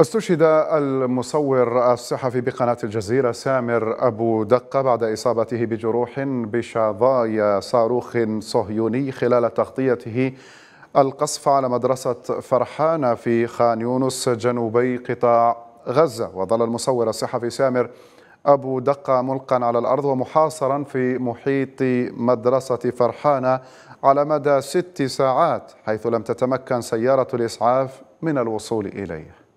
استشهد المصور الصحفي بقناة الجزيرة سامر أبو دقة بعد إصابته بجروح بشظايا صاروخ صهيوني خلال تغطيته القصف على مدرسة فرحانة في خان يونس جنوبي قطاع غزة وظل المصور الصحفي سامر أبو دقة ملقا على الأرض ومحاصرا في محيط مدرسة فرحانة على مدى ست ساعات حيث لم تتمكن سيارة الإسعاف من الوصول إليه